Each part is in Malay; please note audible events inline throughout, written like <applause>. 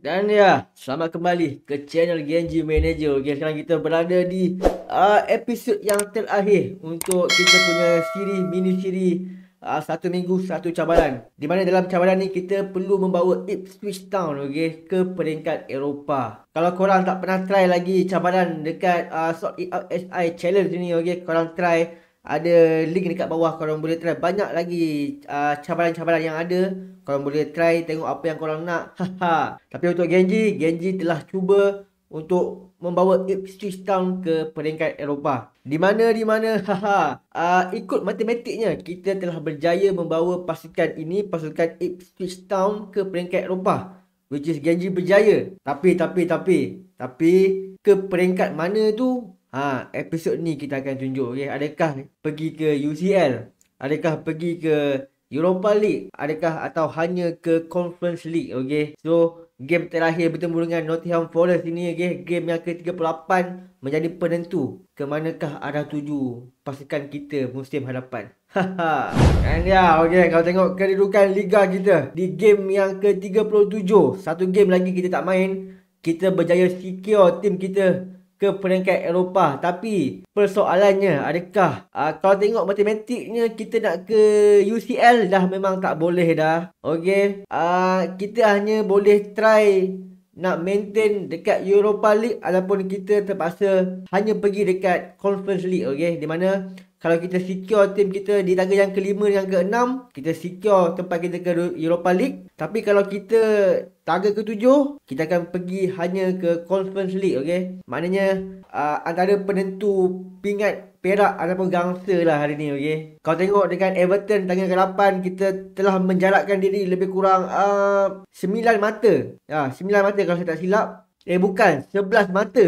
Dan ya, selamat kembali ke channel Genji Manager. Okey, sekarang kita berada di uh, episod yang terakhir untuk kita punya siri mini siri uh, satu minggu satu cabaran. Di mana dalam cabaran ni kita perlu membawa Ipswich Town okey ke peringkat Eropah. Kalau korang tak pernah try lagi cabaran dekat uh, Sort It Challenge ni okey, korang try ada link dekat bawah korang boleh try banyak lagi uh, cabaran-cabaran yang ada korang boleh try tengok apa yang korang nak <laughs> tapi untuk Genji Genji telah cuba untuk membawa Ipswich Town ke peringkat Eropah di mana di mana <laughs> haha uh, ikut matematiknya kita telah berjaya membawa pasukan ini pasukan Ipswich Town ke peringkat Eropah which is Genji berjaya tapi tapi tapi tapi ke peringkat mana tu Ha, episod ni kita akan tunjuk okey. Adakah pergi ke UCL? Adakah pergi ke Europa League? Adakah atau hanya ke Conference League? Okey. So, game terakhir bertemu dengan Nottingham Forest ini okey. Game yang ke-38 menjadi penentu ke manakah arah tuju pasukan kita musim hadapan. Haha. And yeah, okey. Kalau tengok kedudukan liga kita di game yang ke-37, satu game lagi kita tak main, kita berjaya secure tim kita ke peringkat Eropah. Tapi persoalannya adakah uh, kalau tengok matematiknya kita nak ke UCL dah memang tak boleh dah. Okay. Uh, ah, kita hanya boleh try nak maintain dekat Europa League ataupun kita terpaksa hanya pergi dekat Conference League. Okay. Di mana kalau kita secure team kita di tangga yang kelima dan keenam, kita secure tempat kita ke Europa League. Tapi kalau kita tangga tujuh kita akan pergi hanya ke Conference League, okey? Maknanya uh, antara penentu pingat perak ataupun gangsa lah hari ni, okey? Kau tengok dengan Everton tangga ke-8, kita telah menjarakkan diri lebih kurang uh, 9 mata. Ah, uh, 9 mata kalau saya tak silap. Eh bukan, 11 mata.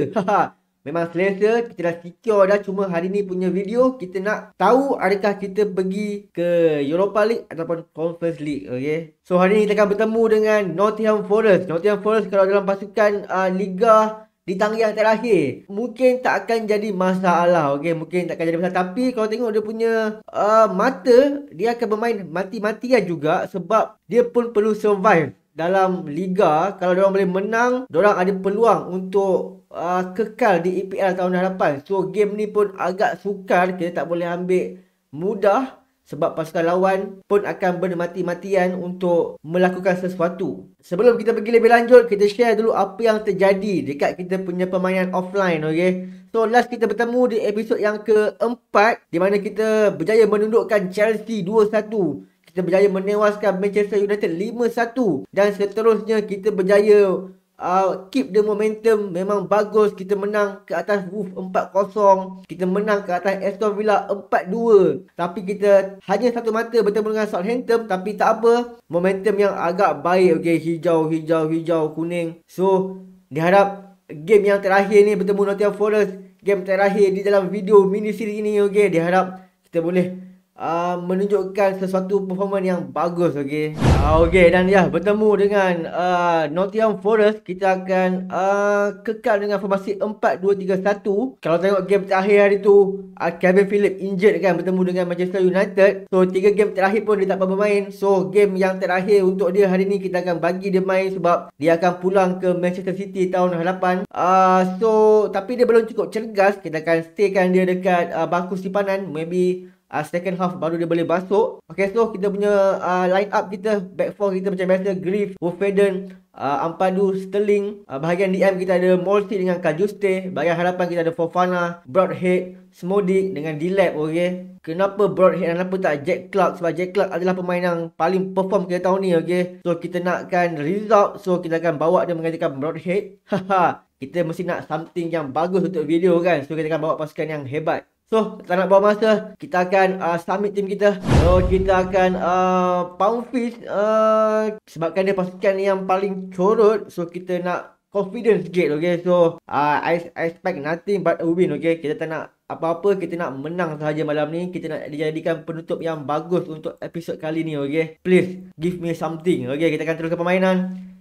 <laughs> Memang selesa, kita dah secure dah cuma hari ni punya video kita nak tahu adakah kita pergi ke Europa League ataupun Conference League, okey. So hari ni kita akan bertemu dengan Nottingham Forest. Nottingham Forest kalau dalam pasukan uh, liga di tangga yang terakhir Mungkin tak akan jadi masalah okay? Mungkin tak akan jadi masalah Tapi kalau tengok dia punya uh, mata Dia akan bermain mati-matian juga Sebab dia pun perlu survive dalam liga kalau dia orang boleh menang dia orang ada peluang untuk uh, kekal di EPL tahun hadapan so game ni pun agak sukar kita tak boleh ambil mudah sebab pasukan lawan pun akan bermati-matian untuk melakukan sesuatu sebelum kita pergi lebih lanjut kita share dulu apa yang terjadi dekat kita punya permainan offline okey so last kita bertemu di episod yang keempat di mana kita berjaya menundukkan Chelsea 2-1 kita berjaya menewaskan Manchester United 5-1 dan seterusnya kita berjaya uh, keep the momentum memang bagus kita menang ke atas Wolves 4-0 kita menang ke atas Aston Villa 4-2 tapi kita hanya satu mata bertemu dengan Southampton tapi tak apa momentum yang agak baik okey hijau hijau hijau kuning so diharap game yang terakhir ni bertemu Nottingham Forest game terakhir di dalam video mini series ini okey diharap kita boleh Ah, menunjukkan sesuatu performance yang bagus okey. Uh, okey dan ya bertemu dengan uh, Nottingham Forest kita akan uh, kekal dengan formasi 4-2-3-1. Kalau tengok game terakhir hari tu uh, Kevin Phillips injured kan bertemu dengan Manchester United. So tiga game terakhir pun dia tak pernah main. So game yang terakhir untuk dia hari ni kita akan bagi dia main sebab dia akan pulang ke Manchester City tahun hadapan. Uh, so tapi dia belum cukup cergas kita akan staykan dia dekat uh, bangku simpanan maybe uh, second half baru dia boleh masuk. Okay, so kita punya uh, ah, line up kita, back four kita macam biasa, Griff, Wolfenden, uh, Ampadu, Sterling. Uh, bahagian DM kita ada Morsi dengan Kajuste. Bahagian harapan kita ada Fofana, Broadhead, Smodic dengan D-Lab, okay. Kenapa Broadhead dan kenapa tak Jack Clark? Sebab Jack Clark adalah pemain yang paling perform kita tahun ni, okay. So, kita nakkan result. So, kita akan bawa dia menggantikan Broadhead. <laughs> Haha. kita mesti nak something yang bagus untuk video kan. So, kita akan bawa pasukan yang hebat. So, tak nak bawa masa. Kita akan uh, summit team kita. So, kita akan uh, pound fist. Uh, sebabkan dia pasukan yang paling corot. So, kita nak confident sikit. Okay? So, uh, I, I expect nothing but a win. Okay? Kita tak nak apa-apa. Kita nak menang sahaja malam ni. Kita nak dijadikan penutup yang bagus untuk episod kali ni. Okay? Please, give me something. Okay? Kita akan terus ke permainan.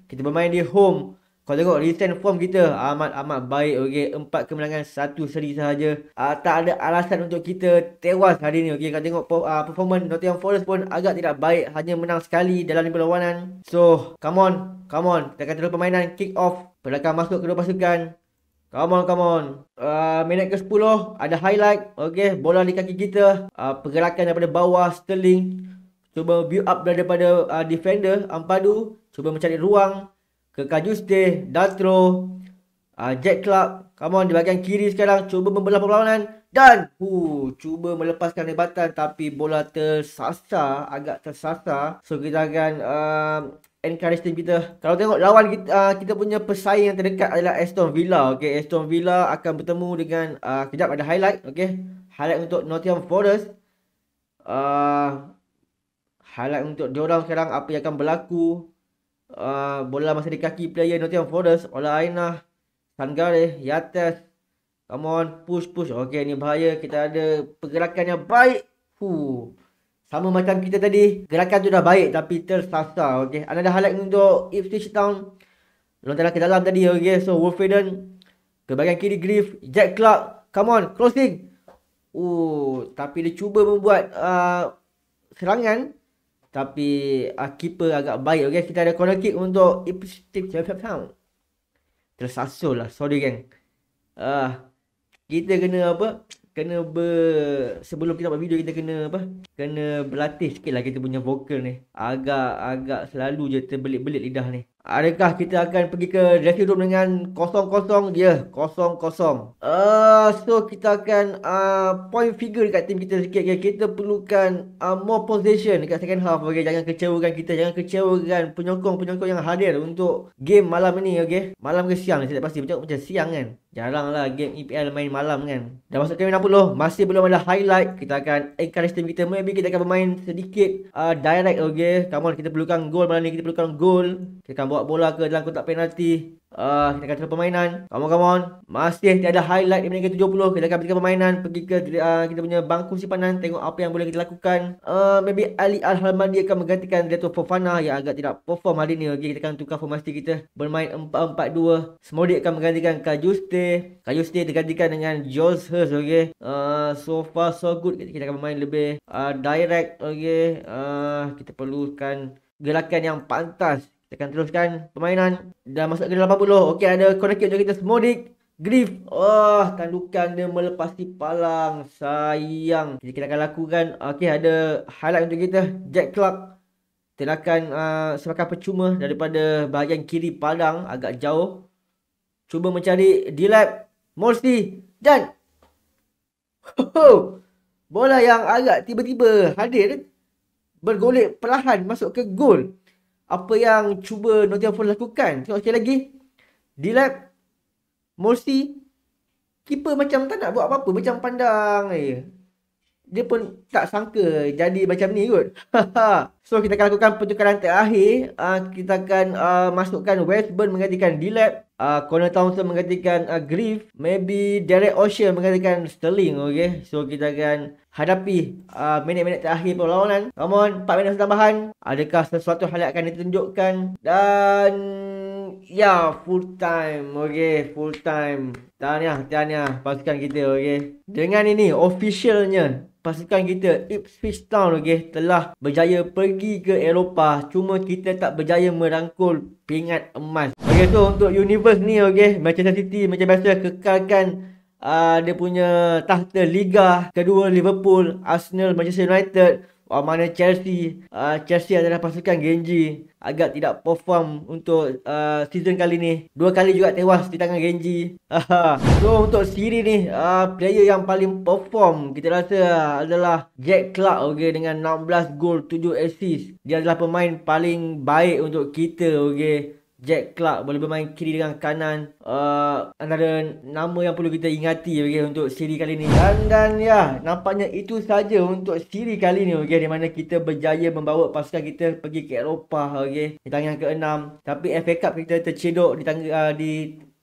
Kita bermain di home. Kau tengok recent form kita amat-amat baik okey. Empat kemenangan satu seri sahaja. Uh, tak ada alasan untuk kita tewas hari ni okey. Kau tengok uh, performance Nottingham Forest pun agak tidak baik. Hanya menang sekali dalam perlawanan. So come on, come on. Kita akan terus permainan kick off. Belakang masuk kedua pasukan. Come on, come on. Uh, minit ke 10 ada highlight. Okey, bola di kaki kita. Uh, pergerakan daripada bawah Sterling. Cuba build up daripada uh, defender Ampadu. Cuba mencari ruang ke Kajuste, Datro, uh, ah, Jet Club. Come on, di bahagian kiri sekarang. Cuba membelah perlawanan. Dan, uh, cuba melepaskan lebatan tapi bola tersasar. Agak tersasar. So, kita akan uh, encourage team kita. Kalau tengok lawan kita, uh, kita punya pesaing yang terdekat adalah Aston Villa. Okay, Aston Villa akan bertemu dengan, uh, kejap ada highlight. Okay, highlight untuk Nottingham Forest. Uh, highlight untuk diorang sekarang apa yang akan berlaku uh, bola masih di kaki player Nottingham Forest oleh Aina Sangare Yates come on push push okey ni bahaya kita ada pergerakan yang baik hu sama macam kita tadi gerakan tu dah baik tapi tersasar okey anda dah highlight untuk Ipswich Town lontar ke dalam tadi okey so Wolfenden ke bahagian kiri Griff Jack Clark come on crossing Oh, tapi dia cuba membuat uh, serangan tapi uh, keeper agak baik okay? kita ada corner kick untuk Ipswich Town siap siap tersasul lah sorry geng uh, kita kena apa kena ber... sebelum kita buat video kita kena apa kena berlatih sikitlah kita punya vokal ni agak agak selalu je terbelit-belit lidah ni Adakah kita akan pergi ke dressing room dengan kosong-kosong? Ya, yeah, kosong-kosong. Uh, so, kita akan uh, point figure dekat tim kita sikit. Okay? Kita perlukan uh, more possession dekat second half. Okay? Jangan kecewakan kita. Jangan kecewakan penyokong-penyokong yang hadir untuk game malam ini. Okay? Malam ke siang, saya tak pasti. Macam, macam siang kan? Jaranglah game EPL main malam kan. Dah masuk ke 60. Masih belum ada highlight. Kita akan encourage team kita. Maybe kita akan bermain sedikit uh, direct okay. Come on kita perlukan gol malam ni. Kita perlukan gol. Kita akan bawa bola ke dalam kotak penalti uh, kita akan tengok permainan come on come on masih tiada highlight di minit 70 kita akan tengok permainan pergi ke uh, kita punya bangku simpanan tengok apa yang boleh kita lakukan uh, maybe Ali Al-Halmadi akan menggantikan Dato Fofana yang agak tidak perform hari ni okay, kita akan tukar formasi kita bermain 4-4-2 Smodik akan menggantikan Kajuste Kajuste digantikan dengan Jose Hurst okay. uh, so far so good kita akan bermain lebih uh, direct okay. uh, kita perlukan gerakan yang pantas kita akan teruskan permainan. Dah masuk ke 80. Okey ada corner kick untuk kita Smodik. Griff. Oh, tandukan dia melepasi palang. Sayang. Jadi kita akan lakukan. Okey ada highlight untuk kita. Jack Clark. Tindakan uh, ah, sebagai percuma daripada bahagian kiri padang agak jauh. Cuba mencari D-Lab. Morsi. Dan. Oh, -ho. Bola yang agak tiba-tiba hadir. Bergolek perlahan masuk ke gol apa yang cuba Nottingham Forest lakukan. Tengok sekali lagi. Dilap. Morsi. Keeper macam tak nak buat apa-apa. Macam pandang. Eh. Dia pun tak sangka jadi macam ni kot. so kita akan lakukan pertukaran terakhir. Uh, kita akan uh, masukkan Westburn menggantikan Dilap. Uh, ah, Connor Thompson mengatakan uh, ah, grief. Maybe Derek Ocean mengatakan Sterling. Okay. So kita akan hadapi uh, minit-minit terakhir perlawanan. Come on. 4 minit tambahan. Adakah sesuatu hal yang akan ditunjukkan? Dan... Ya, yeah, full time. Okay, full time. Tahniah, tahniah pasukan kita. Okay. Dengan ini, officialnya pasukan kita Ipswich Town lagi okay, telah berjaya pergi ke Eropah cuma kita tak berjaya merangkul pingat emas. Okey so untuk universe ni okey Manchester City macam biasa kekalkan uh, dia punya tahta liga kedua Liverpool, Arsenal, Manchester United uh, mana Chelsea uh, Chelsea adalah pasukan Genji agak tidak perform untuk uh, season kali ni dua kali juga tewas di tangan Genji so untuk siri ni uh, player yang paling perform kita rasa adalah Jack Clark okay, dengan 16 gol 7 assist dia adalah pemain paling baik untuk kita okay. Jack Clark boleh bermain kiri dengan kanan uh, antara nama yang perlu kita ingati okay, untuk siri kali ni dan dan ya yeah, nampaknya itu saja untuk siri kali ni okay, di mana kita berjaya membawa pasukan kita pergi ke Eropah okay, di tangga yang ke-6 tapi FA Cup kita tercedok. di tangga uh, di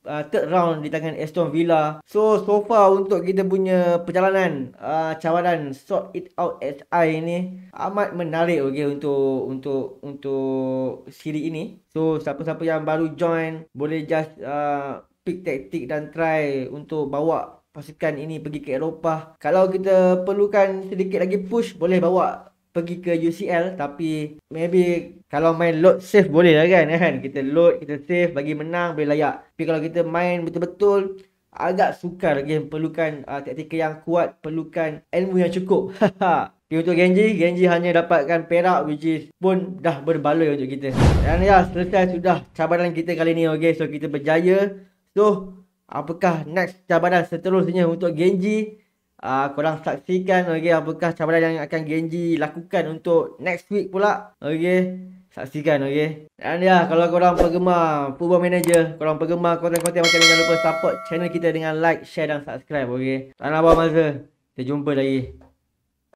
uh, third round di tangan Aston Villa. So so far untuk kita punya perjalanan uh, cawalan sort it out SI ini amat menarik okay untuk untuk untuk siri ini. So siapa-siapa yang baru join boleh just uh, pick taktik dan try untuk bawa pasukan ini pergi ke Eropah. Kalau kita perlukan sedikit lagi push boleh bawa pergi ke UCL tapi maybe kalau main load safe boleh lah kan kan kita load kita safe bagi menang boleh layak tapi kalau kita main betul-betul agak sukar game perlukan uh, ah, taktika yang kuat perlukan ilmu yang cukup <laughs> tapi untuk Genji Genji hanya dapatkan perak which is pun dah berbaloi untuk kita dan ya selesai sudah cabaran kita kali ni okay so kita berjaya so apakah next cabaran seterusnya untuk Genji Uh, korang saksikan okay, apakah cabaran yang akan Genji lakukan untuk next week pula. Okay. Saksikan okay. Dan ya kalau korang penggemar, Football Manager. Korang penggemar konten-konten macam ni. Jangan lupa support channel kita dengan like, share dan subscribe. Okay. Tak nak buang masa. Kita jumpa lagi.